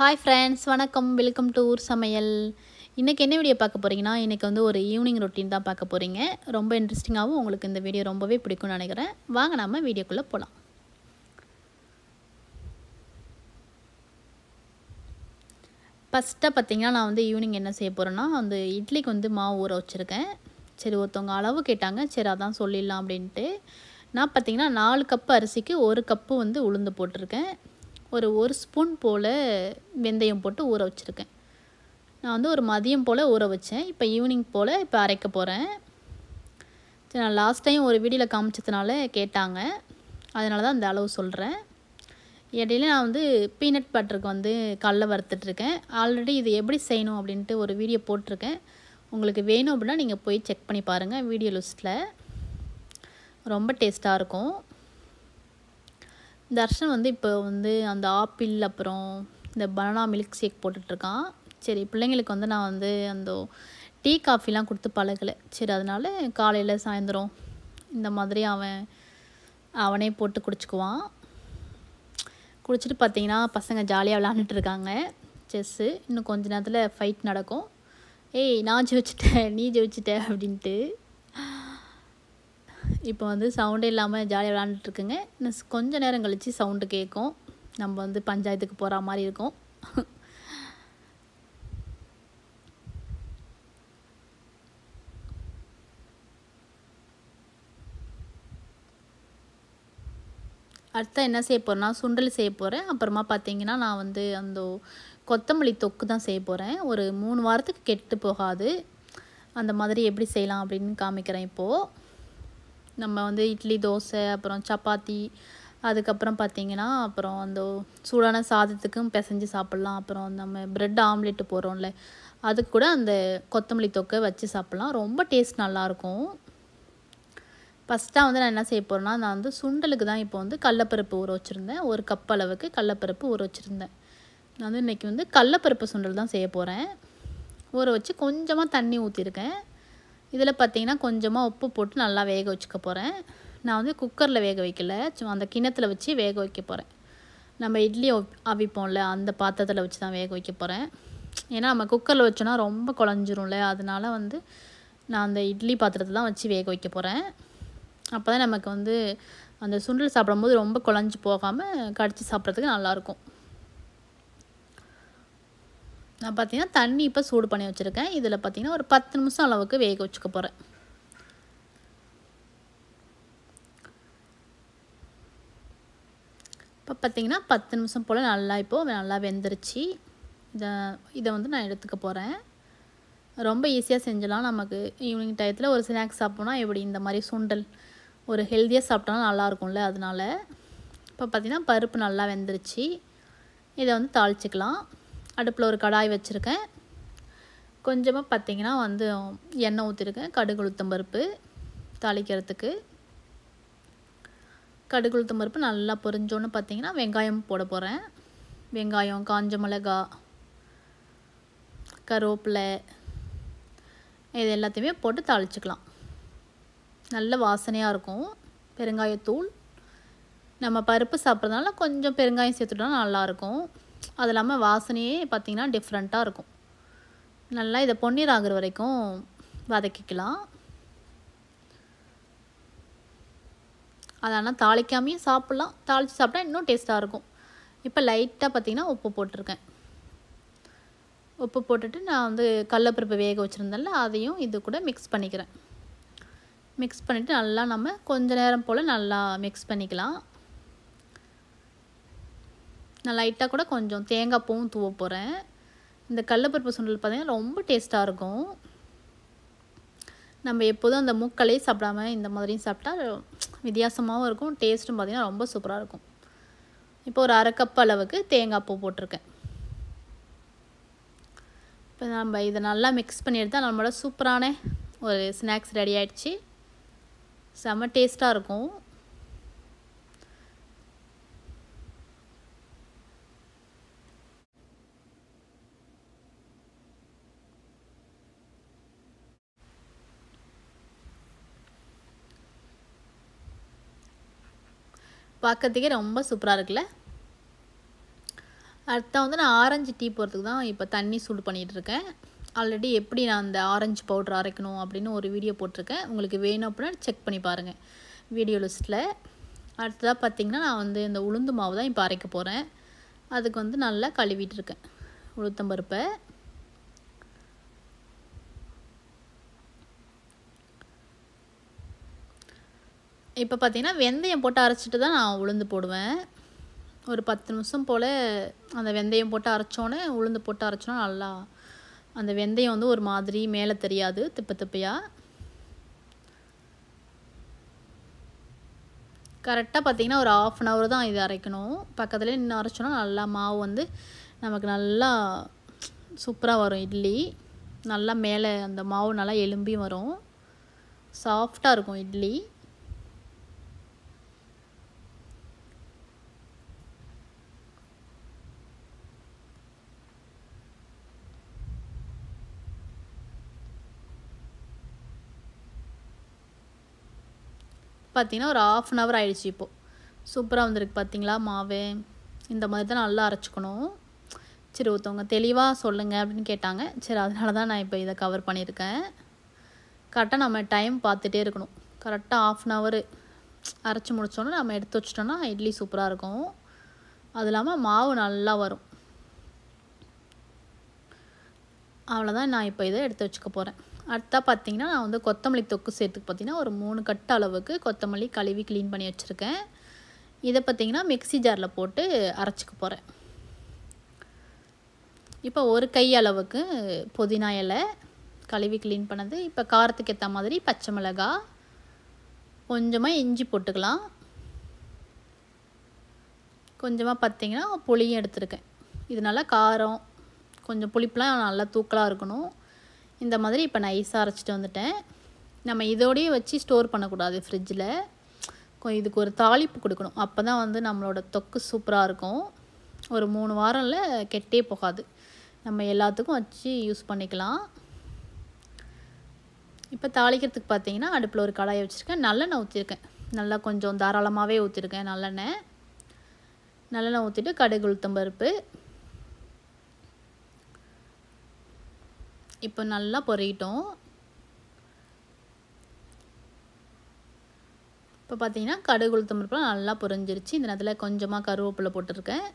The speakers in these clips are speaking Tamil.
ஹாய் ஃப்ரெண்ட்ஸ் வணக்கம் வெல்கம் டு ஊர் சமையல் இன்றைக்கி என்ன வீடியோ பார்க்க போகிறீங்கன்னா இன்றைக்கி வந்து ஒரு ஈவினிங் ரொட்டீன் தான் பார்க்க போகிறீங்க ரொம்ப இன்ட்ரெஸ்டிங்காகவும் உங்களுக்கு இந்த வீடியோ ரொம்பவே பிடிக்கும்னு நினைக்கிறேன் வாங்க நம்ம வீடியோக்குள்ளே போகலாம் ஃபஸ்ட்டாக பார்த்திங்கன்னா நான் வந்து ஈவினிங் என்ன செய்ய போகிறேன்னா வந்து இட்லிக்கு வந்து மாவு ஊற வச்சுருக்கேன் சரி ஒருத்தவங்க அளவு கேட்டாங்க சரி அதான் சொல்லிடலாம் அப்படின்ட்டு நான் பார்த்திங்கன்னா நாலு கப்பு அரிசிக்கு ஒரு கப்பு வந்து உளுந்து போட்டிருக்கேன் ஒரு ஒரு ஸ்பூன் போல் வெந்தயம் போட்டு ஊற வச்சுருக்கேன் நான் வந்து ஒரு மதியம் போல் ஊற வச்சேன் இப்போ ஈவினிங் போல் இப்போ அரைக்க போகிறேன் சரி நான் லாஸ்ட் டைம் ஒரு வீடியோவில் காமிச்சதுனால கேட்டாங்க அதனால தான் அந்த அளவு சொல்கிறேன் இடையில நான் வந்து பீனட் பட்டருக்கு வந்து கல்ல வறுத்துட்ருக்கேன் ஆல்ரெடி இது எப்படி செய்யணும் அப்படின்ட்டு ஒரு வீடியோ போட்டிருக்கேன் உங்களுக்கு வேணும் அப்படின்னா நீங்கள் போய் செக் பண்ணி பாருங்கள் வீடியோ லிஸ்ட்டில் ரொம்ப டேஸ்ட்டாக இருக்கும் தர்ஷன் வந்து இப்போ வந்து அந்த ஆப்பிள் அப்புறம் இந்த பனானா மில்க் ஷேக் போட்டுட்ருக்கான் சரி பிள்ளைங்களுக்கு வந்து நான் வந்து அந்த டீ காஃபிலாம் கொடுத்து பழகலை சரி அதனால் காலையில் சாயந்தரம் இந்த மாதிரி அவன் அவனே போட்டு குடிச்சுக்குவான் குடிச்சிட்டு பார்த்தீங்கன்னா பசங்க ஜாலியாக விளாண்டுட்டுருக்காங்க செஸ்ஸு இன்னும் கொஞ்ச நேரத்தில் ஃபைட் நடக்கும் ஏய் நான் ஜெயிச்சிட்டேன் நீ ஜெயிச்சிட்ட அப்படின்ட்டு இப்போ வந்து சவுண்டே இல்லாமல் ஜாலியாக விளாண்டுட்ருக்குங்க இன்னும் கொஞ்சம் நேரம் கழித்து சவுண்டு கேட்கும் நம்ம வந்து பஞ்சாயத்துக்கு போகிற மாதிரி இருக்கும் அடுத்த என்ன செய்ய போகிறேன்னா சுண்டல் செய்ய போகிறேன் அப்புறமா பார்த்தீங்கன்னா நான் வந்து அந்த கொத்தமல்லி தொக்கு தான் செய்ய போகிறேன் ஒரு மூணு வாரத்துக்கு கெட்டு போகாது அந்த மாதிரி எப்படி செய்யலாம் அப்படின்னு காமிக்கிறேன் இப்போது நம்ம வந்து இட்லி தோசை அப்புறம் சப்பாத்தி அதுக்கப்புறம் பார்த்தீங்கன்னா அப்புறம் அந்த சூடான சாதத்துக்கும் பிசைஞ்சு சாப்பிட்லாம் அப்புறம் நம்ம ப்ரெட் ஆம்லெட்டு போகிறோம்ல அதுக்கு கூட அந்த கொத்தமல்லி தொக்கை வச்சு சாப்பிட்லாம் ரொம்ப டேஸ்ட் நல்லாயிருக்கும் ஃபஸ்ட்டாக வந்து நான் என்ன செய்ய போகிறேன்னா நான் வந்து சுண்டலுக்கு தான் இப்போ வந்து கடலப்பருப்பு ஊற வச்சுருந்தேன் ஒரு கப் அளவுக்கு கடலப்பருப்பு ஊற வச்சுருந்தேன் நான் வந்து இன்றைக்கி வந்து கடலப்பருப்பு சுண்டல் தான் செய்ய போகிறேன் ஊற வச்சு கொஞ்சமாக தண்ணி ஊற்றிருக்கேன் இதில் பார்த்திங்கன்னா கொஞ்சமாக உப்பு போட்டு நல்லா வேக வச்சுக்க போகிறேன் நான் வந்து குக்கரில் வேக வைக்கல சும்மா அந்த கிணத்துல வச்சு வேக வைக்க போகிறேன் நம்ம இட்லி அவிப்போம்ல அந்த பாத்திரத்தில் வச்சு தான் வேக வைக்க போகிறேன் ஏன்னா நம்ம குக்கரில் வச்சோன்னா ரொம்ப குழஞ்சிரும்ல அதனால் வந்து நான் அந்த இட்லி பாத்திரத்தை தான் வச்சு வேக வைக்க போகிறேன் அப்போ தான் நமக்கு வந்து அந்த சுண்டல் சாப்பிடும்போது ரொம்ப குழஞ்சி போகாமல் கடிச்சு சாப்பிட்றதுக்கு நல்லாயிருக்கும் நான் பார்த்தீங்கன்னா தண்ணி இப்போ சூடு பண்ணி வச்சுருக்கேன் இதில் பார்த்திங்கன்னா ஒரு பத்து நிமிஷம் அளவுக்கு வேக வச்சுக்க போகிறேன் இப்போ பார்த்திங்கன்னா பத்து நிமிஷம் போல் நல்லா இப்போது நல்லா வெந்துருச்சு இதை இதை வந்து நான் எடுத்துக்க போகிறேன் ரொம்ப ஈஸியாக செஞ்சலாம் நமக்கு ஈவினிங் டயத்தில் ஒரு ஸ்நாக்ஸ் சாப்பிட்னா எப்படி இந்த மாதிரி சுண்டல் ஒரு ஹெல்த்தியாக சாப்பிட்டாலும் நல்லாயிருக்கும்ல அதனால் இப்போ பார்த்திங்கன்னா பருப்பு நல்லா வெந்துருச்சு இதை வந்து தாளிச்சிக்கலாம் அடுப்பில் ஒரு கடாய் வச்சுருக்கேன் கொஞ்சமாக பார்த்திங்கன்னா வந்து எண்ணெய் ஊற்றிருக்கேன் கடுகு பருப்பு தாளிக்கிறதுக்கு கடுகு பருப்பு நல்லா பொரிஞ்சோன்னு பார்த்திங்கன்னா வெங்காயம் போட போகிறேன் வெங்காயம் காஞ்ச மிளகா கருவேப்பிலை இது எல்லாத்தையுமே போட்டு தாளிச்சுக்கலாம் நல்ல வாசனையாக இருக்கும் பெருங்காயத்தூள் நம்ம பருப்பு சாப்பிட்றதுனால கொஞ்சம் பெருங்காயம் சேர்த்துட்டோம்னா நல்லாயிருக்கும் அது இல்லாமல் வாசனையே பார்த்திங்கன்னா டிஃப்ரெண்ட்டாக இருக்கும் நல்லா இதை பொன்னீர் ஆகிற வரைக்கும் வதக்கிக்கலாம் அதனால் தாளிக்காமையும் சாப்பிட்லாம் தாளித்து சாப்பிட்டா இன்னும் டேஸ்ட்டாக இருக்கும் இப்போ லைட்டாக பார்த்திங்கன்னா உப்பு போட்டிருக்கேன் உப்பு போட்டுட்டு நான் வந்து கடலப்பருப்பு வேக வச்சுருந்தேன்ல அதையும் இது கூட மிக்ஸ் பண்ணிக்கிறேன் மிக்ஸ் பண்ணிவிட்டு நல்லா நம்ம கொஞ்ச நேரம் போல் நல்லா மிக்ஸ் பண்ணிக்கலாம் நான் லைட்டாக கூட கொஞ்சம் தேங்காய் பூவும் தூவ போகிறேன் இந்த கடலப்பருப்பு சுண்டல் பார்த்திங்கன்னா ரொம்ப டேஸ்ட்டாக இருக்கும் நம்ம எப்போதும் அந்த மூக்களையும் சாப்பிடாம இந்த மாதிரியும் சாப்பிட்டா வித்தியாசமாகவும் இருக்கும் டேஸ்ட்டும் பார்த்திங்கன்னா ரொம்ப சூப்பராக இருக்கும் இப்போ ஒரு அரை கப் அளவுக்கு தேங்காய் பூ போட்டிருக்கேன் இப்போ நம்ம இதை நல்லா மிக்ஸ் பண்ணி எடுத்தால் நம்மளோட சூப்பரான ஒரு ஸ்நாக்ஸ் ரெடி ஆகிடுச்சி செம்ம டேஸ்ட்டாக இருக்கும் பார்க்கறதுக்கே ரொம்ப சூப்பராக இருக்குல்ல அடுத்தா வந்து நான் ஆரஞ்சு டீ போகிறதுக்கு தான் இப்போ தண்ணி சூடு பண்ணிகிட்ருக்கேன் ஆல்ரெடி எப்படி நான் அந்த ஆரஞ்சு பவுட்ரு அரைக்கணும் அப்படின்னு ஒரு வீடியோ போட்டிருக்கேன் உங்களுக்கு வேணும் அப்படின்னா செக் பண்ணி பாருங்கள் வீடியோ லிஸ்ட்டில் அடுத்ததாக பார்த்திங்கன்னா நான் வந்து இந்த உளுந்து மாவு தான் இப்போ அரைக்க போகிறேன் அதுக்கு வந்து நல்லா கழுவிட்டுருக்கேன் உளுத்தம்பருப்பை இப்போ பார்த்தீங்கன்னா வெந்தயம் போட்டு அரைச்சிட்டு தான் நான் உளுந்து போடுவேன் ஒரு பத்து நிமிஷம் போல் அந்த வெந்தயம் போட்டு அரைச்சோன்னே உளுந்து போட்டு அரைச்சோன்னா நல்லா அந்த வெந்தயம் வந்து ஒரு மாதிரி மேலே தெரியாது திப்பு திப்பையாக கரெக்டாக பார்த்திங்கன்னா ஒரு ஆஃப் அன் ஹவர் தான் இது அரைக்கணும் பக்கத்துலேயே இன்னும் அரைச்சோன்னா நல்லா மாவு வந்து நமக்கு நல்லா சூப்பராக வரும் இட்லி நல்லா மேலே அந்த மாவு நல்லா எலும்பி வரும் சாஃப்டாக இருக்கும் இட்லி பார்த்தீங்கன்னா ஒரு ஆஃப் அன் ஹவர் ஆயிடுச்சு இப்போது சூப்பராக வந்திருக்கு பார்த்தீங்களா மாவு இந்த மாதிரி தான் நல்லா அரைச்சிக்கணும் சரி ஒருத்தவங்க தெளிவாக சொல்லுங்கள் அப்படின்னு கேட்டாங்க சரி அதனால தான் நான் இப்போ இதை கவர் பண்ணியிருக்கேன் கரெக்டாக நம்ம டைம் பார்த்துட்டே இருக்கணும் கரெக்டாக ஆஃப் அன் ஹவர் அரைச்சி முடித்தோன்னே நம்ம எடுத்து வச்சிட்டோன்னா இட்லி சூப்பராக இருக்கும் அது இல்லாமல் மாவு நல்லா வரும் அவ்வளோதான் நான் இப்போ இதை எடுத்து வச்சுக்க போகிறேன் அடுத்தா பார்த்திங்கன்னா நான் வந்து கொத்தமல்லி தொக்கு சேர்த்துக்கு பார்த்திங்கன்னா ஒரு மூணு கட்டு அளவுக்கு கொத்தமல்லி கழுவி க்ளீன் பண்ணி வச்சுருக்கேன் இதை பார்த்திங்கன்னா மிக்சி ஜாரில் போட்டு அரைச்சிக்க போகிறேன் இப்போ ஒரு கை அளவுக்கு புதினா இலை கழுவி க்ளீன் பண்ணது இப்போ காரத்துக்கு ஏற்ற மாதிரி பச்சை மிளகா கொஞ்சமாக இஞ்சி போட்டுக்கலாம் கொஞ்சமாக பார்த்திங்கன்னா புளியும் எடுத்துருக்கேன் இதனால் காரம் கொஞ்சம் புளிப்புலாம் நல்லா தூக்கலாக இருக்கணும் இந்த மாதிரி இப்போ நைஸாக அரைச்சிட்டு வந்துட்டேன் நம்ம இதோடையே வச்சு ஸ்டோர் பண்ணக்கூடாது ஃப்ரிட்ஜில் இதுக்கு ஒரு தாளிப்பு கொடுக்கணும் அப்போ தான் வந்து நம்மளோட தொக்கு சூப்பராக இருக்கும் ஒரு மூணு வாரம்ல கெட்டே போகாது நம்ம எல்லாத்துக்கும் வச்சு யூஸ் பண்ணிக்கலாம் இப்போ தாளிக்கிறதுக்கு பார்த்தீங்கன்னா அடுப்பில் ஒரு கடாயை வச்சுருக்கேன் நல்லெண்ணெய் ஊற்றிருக்கேன் நல்லா கொஞ்சம் தாராளமாகவே ஊற்றிருக்கேன் நல்லெண்ணெய் நல்லெண்ணெய் ஊற்றிட்டு கடுகு உளுத்தம்பருப்பு இப்போ நல்லா பொரியிட்டோம் இப்போ பார்த்தீங்கன்னா கடுகு உளுத்தம்பருப்புலாம் நல்லா பொரிஞ்சிருச்சு இந்த நேரத்தில் கொஞ்சமாக கருவேப்பிலை போட்டிருக்கேன்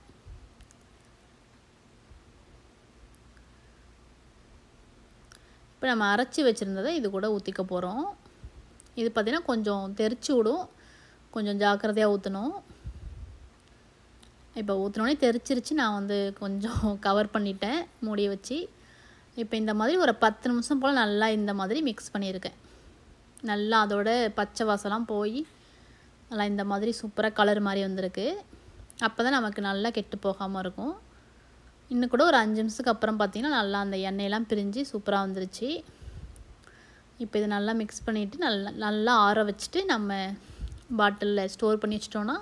இப்போ நம்ம அரைச்சி வச்சுருந்ததை இது கூட ஊற்றிக்க போகிறோம் இது பார்த்திங்கன்னா கொஞ்சம் தெரிச்சு விடும் கொஞ்சம் ஜாக்கிரதையாக ஊற்றணும் இப்போ ஊற்றினோடனே தெரிச்சிருச்சு நான் வந்து கொஞ்சம் கவர் பண்ணிட்டேன் மூடியை வச்சு இப்போ இந்த மாதிரி ஒரு பத்து நிமிஷம் போல் நல்லா இந்த மாதிரி மிக்ஸ் பண்ணியிருக்கேன் நல்லா அதோட பச்சை வாசலாம் போய் நல்லா இந்த மாதிரி சூப்பராக கலர் மாதிரி வந்திருக்கு அப்போ தான் நமக்கு நல்லா கெட்டு போகாமல் இருக்கும் இன்னும் கூட ஒரு அஞ்சு நிமிஷத்துக்கு அப்புறம் பார்த்திங்கன்னா நல்லா அந்த எண்ணெயெல்லாம் பிரிஞ்சு சூப்பராக வந்துருச்சு இப்போ இதை நல்லா மிக்ஸ் பண்ணிவிட்டு நல்லா நல்லா ஆற வச்சுட்டு நம்ம பாட்டிலில் ஸ்டோர் பண்ணி வச்சிட்டோன்னா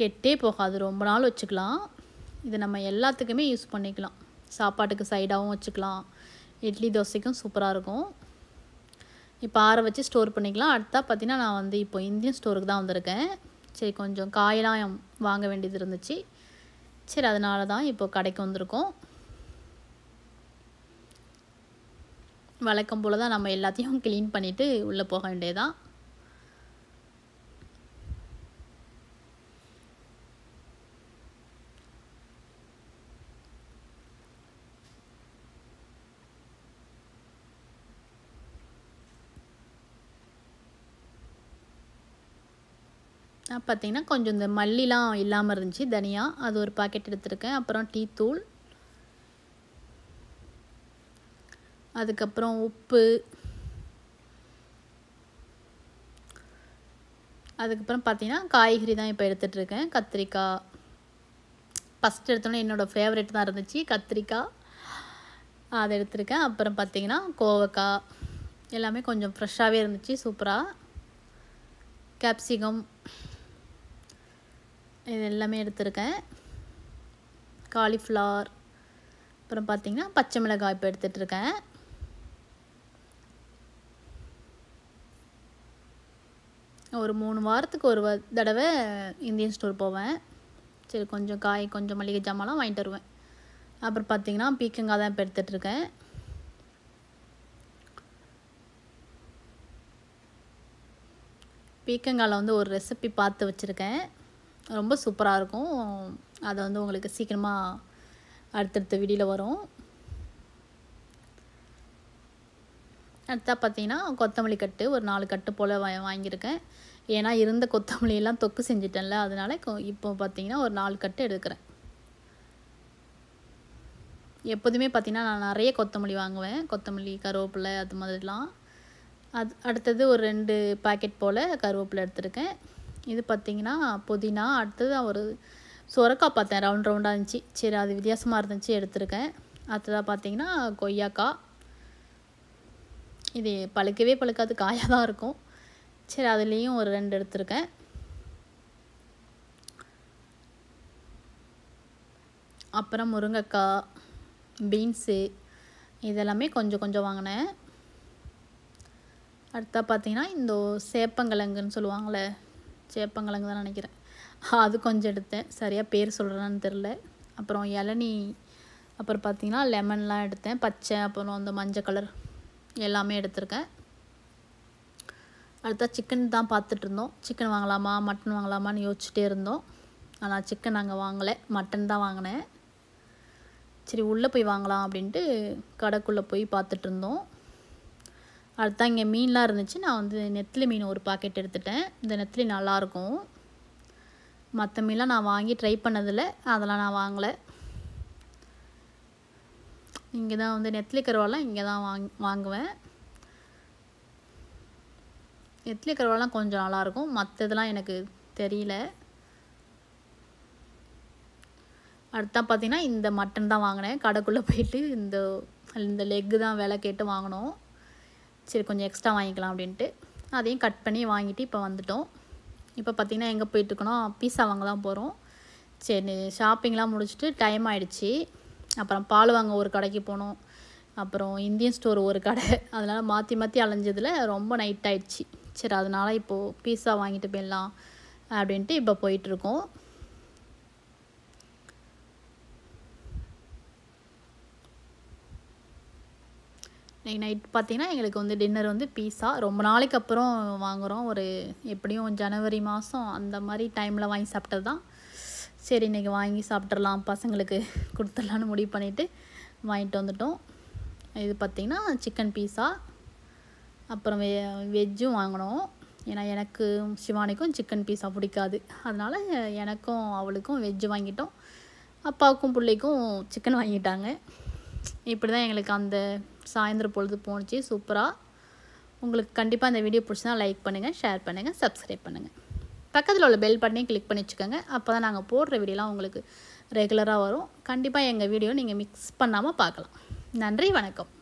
கெட்டே போகாது ரொம்ப நாள் வச்சுக்கலாம் இதை நம்ம எல்லாத்துக்குமே யூஸ் பண்ணிக்கலாம் சாப்பாட்டுக்கு சைடாகவும் வச்சுக்கலாம் இட்லி தோசைக்கும் சூப்பராக இருக்கும் இப்போ ஆற வச்சு ஸ்டோர் பண்ணிக்கலாம் அடுத்தா பார்த்திங்கன்னா நான் வந்து இப்போ இந்தியன் ஸ்டோருக்கு தான் வந்திருக்கேன் சரி கொஞ்சம் காயெல்லாம் வாங்க வேண்டியது இருந்துச்சு சரி அதனால தான் இப்போ கடைக்கு வந்திருக்கோம் வழக்கம் போல் தான் நம்ம எல்லாத்தையும் க்ளீன் பண்ணிவிட்டு உள்ளே போக வேண்டியதான் பார்த்தீங்கன்னா கொஞ்சம் இந்த மல்லிலாம் இல்லாமல் இருந்துச்சு தனியாக அது ஒரு பாக்கெட் எடுத்திருக்கேன் அப்புறம் டீ தூள் அதுக்கப்புறம் உப்பு அதுக்கப்புறம் பார்த்திங்கன்னா காய்கறி தான் இப்போ எடுத்துகிட்ருக்கேன் கத்திரிக்காய் ஃபஸ்ட் எடுத்தோன்னே என்னோடய ஃபேவரெட் தான் இருந்துச்சு கத்திரிக்காய் அதை எடுத்திருக்கேன் அப்புறம் பார்த்திங்கன்னா கோவக்காய் எல்லாமே கொஞ்சம் ஃப்ரெஷ்ஷாகவே இருந்துச்சு சூப்பராக கேப்சிகம் இது எல்லாமே எடுத்திருக்கேன் காலிஃப்ளவர் அப்புறம் பார்த்திங்கன்னா பச்சை மிளகாய் இப்போ எடுத்துகிட்ருக்கேன் ஒரு மூணு வாரத்துக்கு ஒரு தடவை இந்தியன் ஸ்டோர் போவேன் சரி கொஞ்சம் காய் கொஞ்சம் மளிகை ஜாமான்லாம் வாங்கிட்டு வருவேன் அப்புறம் பார்த்திங்கன்னா பீக்கங்காய் தான் இப்போ எடுத்துகிட்ருக்கேன் பீக்கங்காயில் வந்து ஒரு ரெசிபி பார்த்து வச்சுருக்கேன் ரொம்ப சூப்பராக இருக்கும் அதை வந்து உங்களுக்கு சீக்கிரமாக அடுத்தடுத்த வீடியோவில் வரும் அடுத்தா பார்த்தீங்கன்னா கொத்தமல்லி கட்டு ஒரு நாலு கட்டு போல் வா வாங்கியிருக்கேன் ஏன்னா இருந்த கொத்தமல்லியெல்லாம் தொக்கு செஞ்சிட்டேன்ல அதனால் இப்போ பார்த்தீங்கன்னா ஒரு நாலு கட்டு எடுக்கிறேன் எப்போதுமே பார்த்திங்கன்னா நான் நிறைய கொத்தமல்லி வாங்குவேன் கொத்தமல்லி கருவேப்பிலை அது மாதிரிலாம் அது அடுத்தது ஒரு ரெண்டு பாக்கெட் போல் கருவேப்பிலை எடுத்திருக்கேன் இது பார்த்திங்கன்னா புதினா அடுத்தது ஒரு சுரக்காய் பார்த்தேன் ரவுண்ட் ரவுண்டாக இருந்துச்சு சரி அது வித்தியாசமாக இருந்துச்சு எடுத்திருக்கேன் அடுத்ததாக பார்த்தீங்கன்னா கொய்யாக்காய் இது பழுக்கவே பழுக்காது காயாக தான் இருக்கும் சரி அதுலேயும் ஒரு ரெண்டு எடுத்திருக்கேன் அப்புறம் முருங்கைக்காய் பீன்ஸு இதெல்லாமே கொஞ்சம் கொஞ்சம் வாங்கினேன் அடுத்தா பார்த்தீங்கன்னா இந்த சேப்பங்கிழங்குன்னு சொல்லுவாங்களே சேப்பங்கிழங்கு தான் நினைக்கிறேன் அது கொஞ்சம் எடுத்தேன் சரியாக பேர் சொல்கிறேன்னு தெரில அப்புறம் இளநி அப்புறம் பார்த்தீங்கன்னா லெமன்லாம் எடுத்தேன் பச்சை அப்புறம் அந்த மஞ்சள் கலர் எல்லாமே எடுத்திருக்கேன் அடுத்தா சிக்கன் தான் பார்த்துட்டு இருந்தோம் சிக்கன் வாங்கலாமா மட்டன் வாங்கலாமான்னு யோசிச்சுட்டே இருந்தோம் ஆனால் சிக்கன் நாங்கள் வாங்கலை மட்டன் தான் வாங்கினேன் சரி உள்ளே போய் வாங்கலாம் அப்படின்ட்டு கடைக்குள்ளே போய் பார்த்துட்டு இருந்தோம் அடுத்தான் இங்கே மீன்லாம் இருந்துச்சு நான் வந்து நெத்திலி மீன் ஒரு பாக்கெட் எடுத்துட்டேன் இந்த நெத்திலி நல்லாயிருக்கும் மற்ற மீன்லாம் நான் வாங்கி ட்ரை பண்ணதில்லை அதெல்லாம் நான் வாங்கலை இங்கே தான் வந்து நெத்திலி கருவாலாம் இங்கே தான் வாங் வாங்குவேன் நெத்திலி கருவாலாம் கொஞ்சம் நல்லாயிருக்கும் மற்ற இதெல்லாம் எனக்கு தெரியல அடுத்தான் பார்த்திங்கன்னா இந்த மட்டன் தான் வாங்கினேன் கடைக்குள்ளே போயிட்டு இந்த இந்த லெக்கு தான் விலை கேட்டு வாங்கினோம் சரி கொஞ்சம் எக்ஸ்ட்ரா வாங்கிக்கலாம் அப்படின்ட்டு அதையும் கட் பண்ணி வாங்கிட்டு இப்போ வந்துட்டோம் இப்போ பார்த்திங்கன்னா எங்கே போயிட்டுருக்கணும் பீஸா வாங்க தான் போகிறோம் சரி ஷாப்பிங்லாம் முடிச்சுட்டு டைம் ஆகிடுச்சி அப்புறம் பால் வாங்க ஒரு கடைக்கு போனோம் அப்புறம் இந்தியன் ஸ்டோர் ஒரு கடை அதனால் மாற்றி மாற்றி அலைஞ்சதில் ரொம்ப நைட் ஆகிடுச்சி சரி அதனால் இப்போது பீஸா வாங்கிட்டு போயிடலாம் அப்படின்ட்டு இப்போ போயிட்டுருக்கோம் இன்றைக்கி நைட் பார்த்தீங்கன்னா எங்களுக்கு வந்து டின்னர் வந்து பீஸா ரொம்ப நாளைக்கு அப்புறம் வாங்குகிறோம் ஒரு எப்படியும் ஜனவரி மாதம் அந்த மாதிரி டைமில் வாங்கி சாப்பிட்டது தான் சரி இன்றைக்கி வாங்கி சாப்பிட்றலாம் பசங்களுக்கு கொடுத்துடலான்னு முடிவு பண்ணிவிட்டு வாங்கிட்டு வந்துட்டோம் இது பார்த்திங்கன்னா சிக்கன் பீஸா அப்புறம் வெ வெஜ்ஜும் வாங்கினோம் ஏன்னா எனக்கு சிவானிக்கும் சிக்கன் பீஸா பிடிக்காது அதனால் எனக்கும் அவளுக்கும் வெஜ்ஜு வாங்கிட்டோம் அப்பாவுக்கும் பிள்ளைக்கும் சிக்கன் வாங்கிட்டாங்க இப்படி தான் எங்களுக்கு அந்த சாயந்தரம் பொழுது போணுச்சு சூப்பராக உங்களுக்கு கண்டிப்பாக இந்த வீடியோ பிடிச்சினா லைக் பண்ணுங்கள் ஷேர் பண்ணுங்கள் சப்ஸ்கிரைப் பண்ணுங்கள் பக்கத்தில் உள்ள பெல் பட்டனையும் கிளிக் பண்ணி வச்சுக்கோங்க அப்போ தான் நாங்கள் போடுற வீடியோலாம் உங்களுக்கு ரெகுலராக வரும் கண்டிப்பாக எங்கள் வீடியோ நீங்கள் மிக்ஸ் பண்ணாமல் பார்க்கலாம் நன்றி வணக்கம்